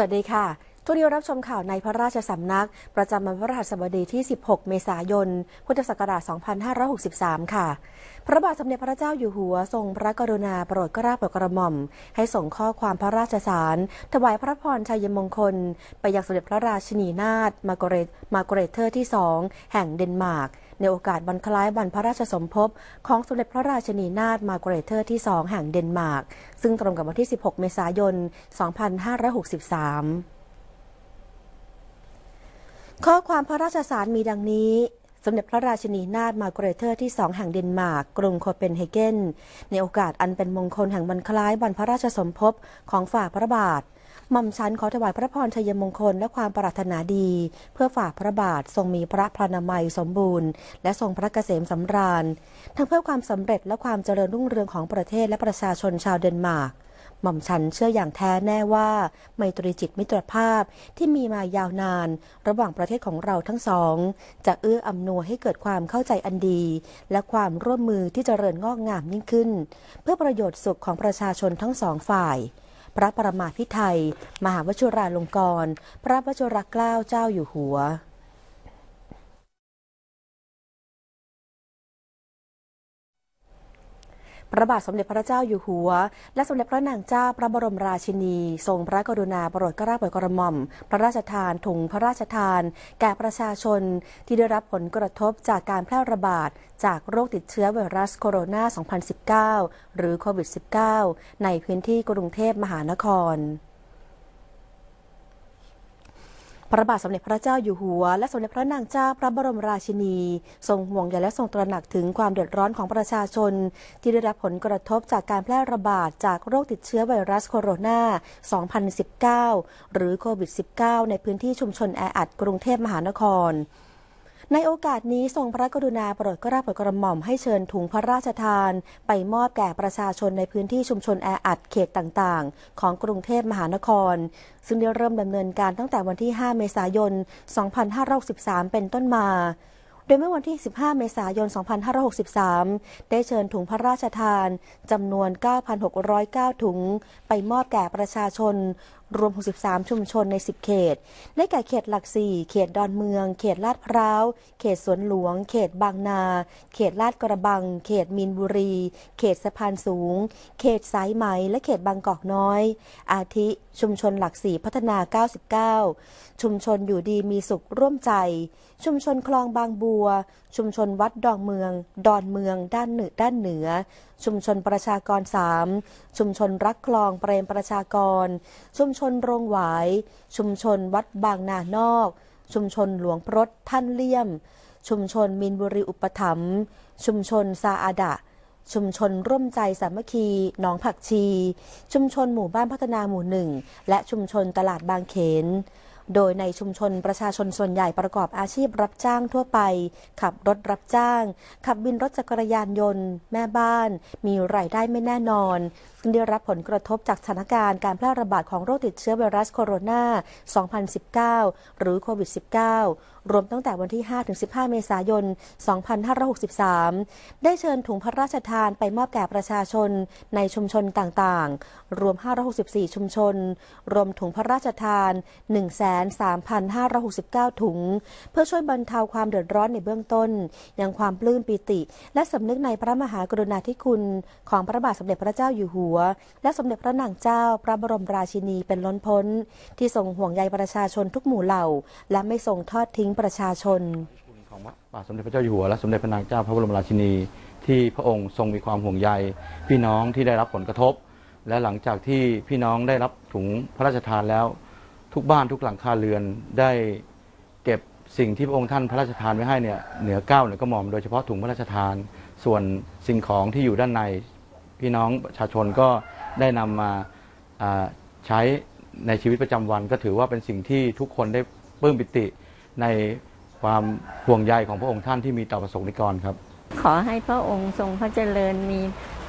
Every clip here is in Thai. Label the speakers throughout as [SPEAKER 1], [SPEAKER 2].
[SPEAKER 1] สวัสดีค่ะ ทุกที่รับชมข่าวในพระราชสำนัก ประจำวันพระหัสบดีที่ 16 เมษายน พุทธศักราช 2563 ค่ะ พระบาทสมเด็จพระเจ้าอยู่หัวทรงพระกรุณาโปรดกระาโปรดกระหม่อม ให้ส่งข้อความพระราชสาร ถวายพระพรชัยมงคล ไปยังสมเด็จพระราชินีนาถมาร์กเรตมากเรตเธอร์ที่ 2 แห่งเดนมาร์กในโอกาสวันคล้ายวันพระราชสมภพของสมเด็จพระราชนีนาถมาร์กเรเตอร์ที่ 2 แห่งเดนมาร์ก ซึ่งตรงกับวันที่ 16 เมษายน 2563 ข้อความพระราชสารมีดังนี้ สมเด็จพระราชนีนาถมาร์กเรเตอร์ที่สองแห่งเดนมาร์ก กรุงโคเปนเฮเกน ในโอกาสอันเป็นมงคลแห่งวันคล้ายวันพระราชสมภพของฝ่าพระบาทหม่อมชันขอถวายพระพรชัยมงคลและความปรารถนาดี เพื่อฝากพระบาททรงมีพระพรานามัยสมบูรณ์ และทรงพระเกษมสำราญ ทั้งเพื่อความสำเร็จและความเจริญรุ่งเรืองของประเทศและประชาชนชาวเดนมาร์กหม่อมฉันเชื่ออย่างแท้แน่ว่าไมตรีจิตมิตรภาพที่มีมายาวนาน ระหว่างประเทศของเราทั้งสอง จะเอื้ออำนวยให้เกิดความเข้าใจอันดี และความร่วมมือที่จเจริญงอกงามยิ่งขึ้น เพื่อประโยชน์สุขของประชาชนทั้งสองฝ่ายพระประมาพิไทย มหาวชิราลงกรณ์พระวชิรเกล้าเจ้าอยู่หัวพระบาทสมเด็จพระเจ้าอยู่หัว และสมเด็จพระนางเจ้าพระบรมราชินี ทรงพระกรุณาโปรดกระาโปรดกระหม่อมพระราชทานถุงพระราชทาน แก่ประชาชนที่ได้รับผลกระทบจากการแพร่ระบาดจากโรคติดเชื้อไวรัสโคโรนา 2019 หรือโควิด -19 ในพื้นที่กรุงเทพมหานครพระบาทสมเด็จพระเจ้าอยู่หัวและสมเด็จพระนางเจ้าพระบรมราชินีทรงห่วงใยและทรงตระหนักถึงความเดือดร้อนของประชาชน ที่ได้รับผลกระทบจากการแพร่ระบาดจากโรคติดเชื้อไวรัสโคโรนา 2019หรือโควิด -19 ในพื้นที่ชุมชนแออัดกรุงเทพมหานครในโอกาสนี้ ทรงพระกรุณาโปรดกราบดกระหม่อมให้เชิญถุงพระราชทาน ไปมอบแก่ประชาชนในพื้นที่ชุมชนแออัดเขตต่างๆ ของกรุงเทพมหานคร ซึ่งได้เริ่มดำเนินการตั้งแต่วันที่ 5 เมษายน 2563 เป็นต้นมา โดยเมื่อวันที่ 15 เมษายน 2563 ได้เชิญถุงพระราชทานจำนวน 9,609ถุงไปมอบแก่ประชาชนรวม63 ชุมชนใน 10 เขต ได้แก่ เขตหลักสี่ เขตดอนเมือง เขตลาดพร้าว เขตสวนหลวง เขตบางนา เขตลาดกระบัง เขตมีนบุรี เขตสะพานสูง เขตสายไหม และเขตบางกอกน้อย อาทิ ชุมชนหลักสี่พัฒนา 99 ชุมชนอยู่ดีมีสุขร่วมใจ ชุมชนคลองบางบัว ชุมชนวัดดอนเมือง ดอนเมือง ด้านเหนือด้านเหนือชุมชนประชากร3ชุมชนรักคลองเปรมประชากร ชุมชนโรงหวาย ชุมชนวัดบางนานอก ชุมชนหลวงพรตท่านเลี่ยม ชุมชนมินบุรีอุปถัมภ์ ชุมชนซาอาดะ ชุมชนร่วมใจสามัคคีหนองผักชี ชุมชนหมู่บ้านพัฒนาหมู่หนึ่ง และชุมชนตลาดบางเขนโดยในชุมชนประชาชนส่วนใหญ่ประกอบอาชีพรับจ้างทั่วไป ขับรถรับจ้าง ขับบินรถจักรยานยนต์ แม่บ้าน มีรายได้ไม่แน่นอนซึ่งได้รับผลกระทบจากสถานการณ์การแพร่ระบาดของโรคติดเชื้อไวรัสโคโรนา 2019 หรือโควิด -19 รวมตั้งแต่วันที่5-15 เมษายน 2563 ได้เชิญถุงพระราชทานไปมอบแก่ประชาชนในชุมชนต่างๆ รวม 564 ชุมชน รวมถุงพระราชทาน 13,569 ถุง เพื่อช่วยบรรเทาความเดือดร้อนในเบื้องต้น ยังความปลื้มปิติ และสำนึกในพระมหากรุณาธิคุณของพระบาทสมเด็จพระเจ้าอยู่หัว และสมเด็จพระนางเจ้าพระบรมราชินีเป็นล้นพ้น ที่ทรงห่วงใยประชาชนทุกหมู่เหล่า และไม่ทรงทอดทิ้งประชาชนของพระบาทสมเด็จพระเจ้าอยู่หัวและสมเด็จพระนางเจ้าพระบรมราชินี ที่พระองค์ทรงมีความห่วงใย พี่น้องที่ได้รับผลกระทบ และหลังจากที่พี่น้องได้รับถุงพระราชทานแล้ว ทุกบ้านทุกหลังคาเรือนได้เก็บสิ่งที่พระองค์ท่านพระราชทานไว้ให้เนี่ยเหนือเก้าเหนือกระหม่อมโดยเฉพาะถุงพระราชทาน ส่วนสิ่งของที่อยู่ด้านในพี่น้องประชาชนก็ได้นำมามาใช้ในชีวิตประจำวันก็ถือว่าเป็นสิ่งที่ทุกคนได้เพิ่มปิติในความห่วงใยของพระองค์ท่านที่มีต่อประสงค์นิกรครับ ขอให้พระองค์ทรงพระเจริญมี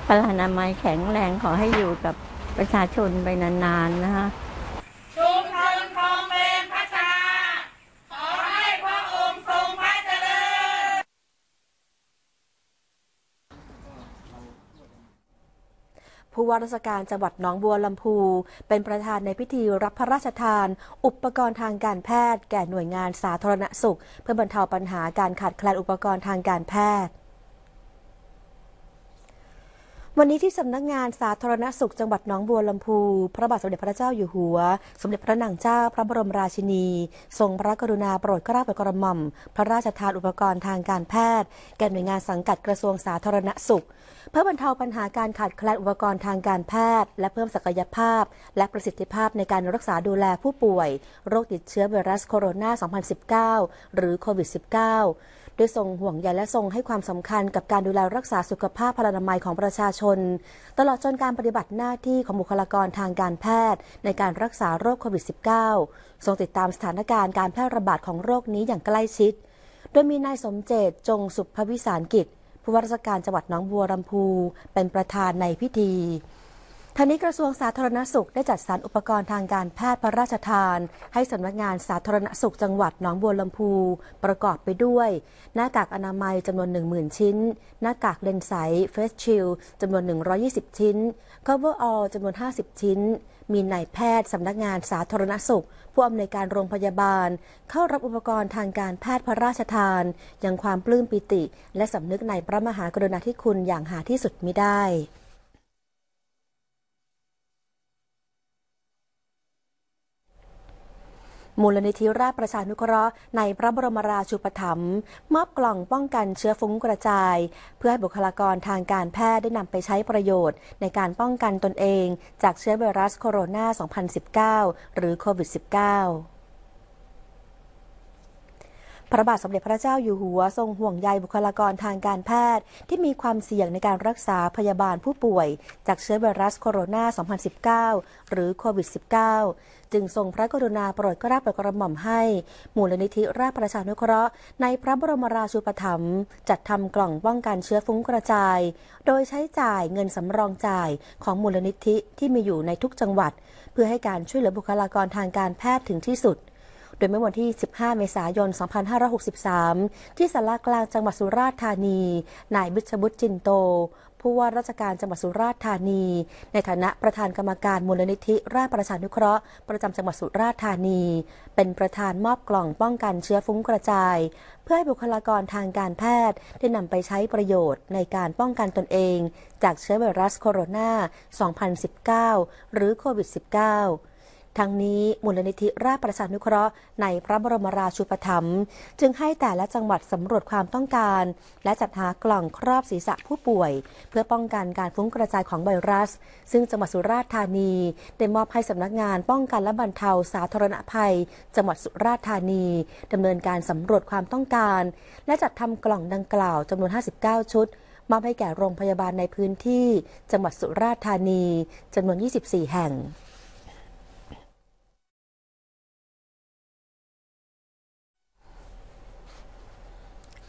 [SPEAKER 1] พระนามัยแข็งแรง ขอให้อยู่กับประชาชนไปนานๆนะคะผู้ว่าราชการจังหวัดหนองบัวลำพูเป็นประธานในพิธีรับพระราชทานอุปกรณ์ทางการแพทย์แก่หน่วยงานสาธารณสุข เพื่อบรรเทาปัญหาการขาดแคลนอุปกรณ์ทางการแพทย์วันนี้ที่สำนักงานสาธารณสุขจังหวัดน้องบัวลำพู พระบาทสมเด็จพระเจ้าอยู่หัว สมเด็จพระนางเจ้าพระบรมราชินี ทรงพระกรุณาโปรดเกล้าโปรดกระหม่อมพระราชทานอุปกรณ์ทางการแพทย์ แก่หน่วยงานสังกัดกระทรวงสาธารณสุขเพื่อบรรเทาปัญหาการขาดแคลนอุปกรณ์ทางการแพทย์และเพิ่มศักยภาพ และประสิทธิภาพในการรักษาดูแลผู้ป่วย โรคติดเชื้อไวรัสโคโรนา 2019 หรือโควิด -19 ด้วยทรงห่วงใยและทรงให้ความสำคัญกับการดูแลรักษาสุขภาพพลานามัยของประชาชนตลอดจนการปฏิบัติหน้าที่ของบุคลากรทางการแพทย์ในการรักษาโรคโควิด -19 ทรงติดตามสถานการณ์การแพร่ระบาดของโรคนี้อย่างใกล้ชิด โดยมีนายสมเจต จงสุภวิสารกิจ ผู้ว่าราชการจังหวัดหนองบัวลำพู เป็นประธานในพิธีทางนี้กระทรวงสาธารณสุขได้จัดสรรอุปกรณ์ทางการแพทย์พระราชทาน ให้สำนักงานสาธารณสุขจังหวัดหนองบัวลำพูประกอบไปด้วย หน้ากากอนามัยจำนวน 10,000ชิ้น หน้ากากเลนส์ใสเฟสชิลจำนวน 120 ชิ้น cover all จำนวน 50 ชิ้น มีนายแพทย์สำนักงานสาธารณสุข ผู้อำนวยการโรงพยาบาล เข้ารับอุปกรณ์ทางการแพทย์พระราชทานอย่างความปลื้มปิติ และสำนึกในพระมหากรุณาธิคุณอย่างหาที่สุดมิได้มูลนิธิราชประชานุเคราะห์ในพระบรมราชูปถัมภ์มอบกล่องป้องกันเชื้อฟุ้งกระจาย เพื่อให้บุคลากรทางการแพทย์ได้นำไปใช้ประโยชน์ ในการป้องกันตนเองจากเชื้อไวรัสโคโรนา 2019 หรือโควิด -19 พระบาทสมเด็จพระเจ้าอยู่หัวทรงห่วงใยบุคลากรทางการแพทย์ ที่มีความเสี่ยงในการรักษาพยาบาลผู้ป่วย จากเชื้อไวรัสโคโรนา 2019 หรือโควิด -19 จึงทรงพระกรุณาโปรดกราบปรดกระหม่อมให้มูลนิธิราชประชานุเคราะห์ ในพระบรมราชูปถัมภ์จัดทำกล่องป้องกันเชื้อฟุ้งกระจาย โดยใช้จ่ายเงินสำรองจ่ายของมูลนิธิที่มีอยู่ในทุกจังหวัด เพื่อให้การช่วยเหลือบุคลากรทางการแพทย์ถึงที่สุดโดยเมื่อวันที่ 15 เมษายน 2563 ที่สารากลางจังหวัดสุราษฎร์ธานี นายบิชบุตรจินโต ผู้ว่าราชการจังหวัดสุราษฎร์ธานี ในฐานะประธานกรรมการมูลนิธิราชประชานุเคราะห์ประจำจังหวัดสุราษฎร์ธานี เป็นประธานมอบกล่องป้องกันเชื้อฟุ้งกระจาย เพื่อให้บุคลากรทางการแพทย์ได้นำไปใช้ประโยชน์ในการป้องกันตนเองจากเชื้อไวรัสโคโรนา 2019หรือโควิด -19 ทั้งนี้มูลนิธิราชประชานุเคราะห์ ในพระบรมราชูปถัมภ์จึงให้แต่ละจังหวัดสำรวจความต้องการ และจัดหากล่องครอบศีรษะผู้ป่วย เพื่อป้องกันการฟุ้งกระจายของไวรัส ซึ่งจังหวัดสุราษฎร์ธานีได้มอบให้สำนักงานป้องกันและบรรเทาสาธารณภัยจังหวัดสุราษฎร์ธานีดำเนินการสำรวจความต้องการ และจัดทำกล่องดังกล่าวจำนวน 59 ชุดมอบให้แก่โรงพยาบาลในพื้นที่จังหวัดสุราษฎร์ธานีจำนวน 24 แห่ง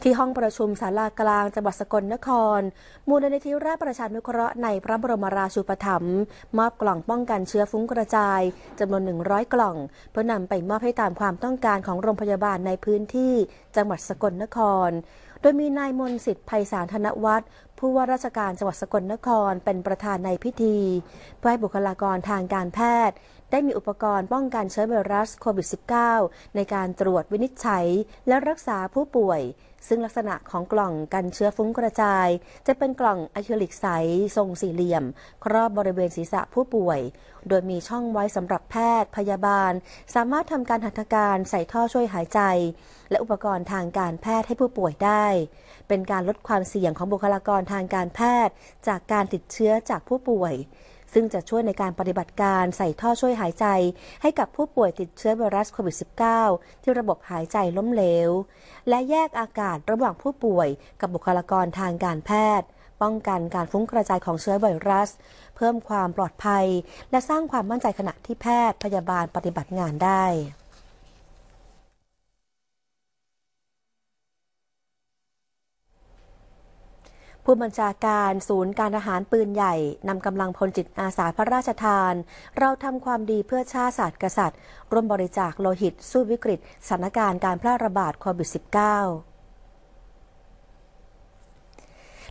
[SPEAKER 1] ที่ห้องประชุมศาลากลางจังหวัดสกลนคร มูลนิธิราชประชานุเคราะห์ในพระบรมราชูปถัมภ์มอบกล่องป้องกันเชื้อฟุ้งกระจายจำนวน100กล่อง เพื่อนำไปมอบให้ตามความต้องการของโรงพยาบาลในพื้นที่จังหวัดสกลนคร โดยมีนายมนสิทธิ์ภัยสารธนวัฒน์ผู้ว่าราชการจังหวัดสกลนครเป็นประธานในพิธี เพื่อให้บุคลากรทางการแพทย์ได้มีอุปกรณ์ป้องกันเชื้อไวรัสโควิด -19 ในการตรวจวินิจฉัย และรักษาผู้ป่วย ซึ่งลักษณะของกล่องกันเชื้อฟุ้งกระจาย จะเป็นกล่องอะคริลิกใส ทรงสี่เหลี่ยม ครอบบริเวณศีรษะผู้ป่วย โดยมีช่องไว้สำหรับแพทย์พยาบาล สามารถทำการหัตถการใส่ท่อช่วยหายใจ และอุปกรณ์ทางการแพทย์ให้ผู้ป่วยได้ เป็นการลดความเสี่ยงของบุคลากรทางการแพทย์จากการติดเชื้อจากผู้ป่วยซึ่งจะช่วยในการปฏิบัติการใส่ท่อช่วยหายใจให้กับผู้ป่วยติดเชื้อไวรัสโควิด -19 ที่ระบบหายใจล้มเหลว และแยกอากาศระหว่างผู้ป่วยกับบุคลากรทางการแพทย์ ป้องกันการฟุ้งกระจายของเชื้อไวรัส เพิ่มความปลอดภัยและสร้างความมั่นใจขณะที่แพทย์พยาบาลปฏิบัติงานได้ผู้บัญชาการศูนย์การทหารปืนใหญ่นำกำลังพลจิตอาสาพระราชทาน เราทำความดีเพื่อชาติศาสตร์กษัตริย์ร่วมบริจาคโลหิต สู้วิกฤตสถานการณ์การแพร่ระบาดโควิด -19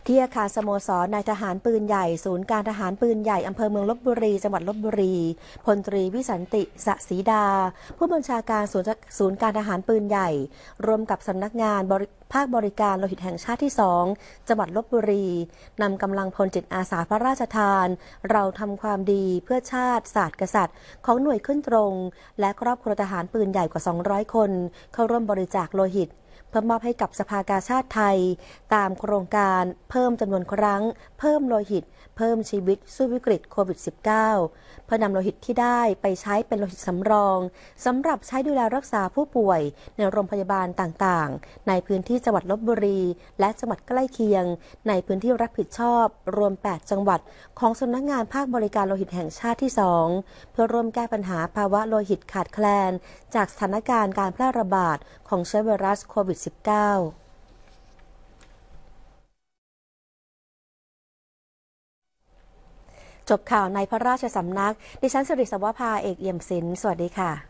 [SPEAKER 1] ที่อาคารสโมสรนายทหารปืนใหญ่ ศูนย์การทหารปืนใหญ่อำเภอเมืองลบบุรีจังหวัดลบบุรีพลตรีวิสันติสศีดา ผู้บัญชาการศูนย์การทหารปืนใหญ่รวมกับสำนักงานบริภาคบริการโลหิตแห่งชาติที่ 2จังหวัดลบบุรี นำกำลังพลจิตอาสาพระราชทาน เราทำความดีเพื่อชาติศาสตร์กษัตริย์ ของหน่วยขึ้นตรง และครอบครัวทหารปืนใหญ่กว่า 200 คน เข้าร่วมบริจาคโลหิต เพื่อมอบให้กับสภากาชาติไทย ตามโครงการเพิ่มจำนวนครั้งเพิ่มโลหิตเพิ่มชีวิตสู้วิกฤตโควิด -19 เพื่อนำโลหิตที่ได้ไปใช้เป็นโลหิตสำรองสำหรับใช้ดูแลรักษาผู้ป่วย ในโรงพยาบาลต่างๆ ในพื้นที่จังหวัดลบบุรีและจังหวัดใกล้เคียงในพื้นที่รับผิดชอบ รวม 8 จังหวัดของสำนักงงานภาคบริการโลหิตแห่งชาติที่ 2 เพื่อร่วมแก้ปัญหาภาวะโลหิตขาดแคลนจากสถานการณ์การแพร่ระบาดของเชื้อไวรัสโควิด -19 จบข่าวในพระราชสำนัก ดิฉันสิริสวภาเอกเอี่ยมศิลป์สวัสดีค่ะ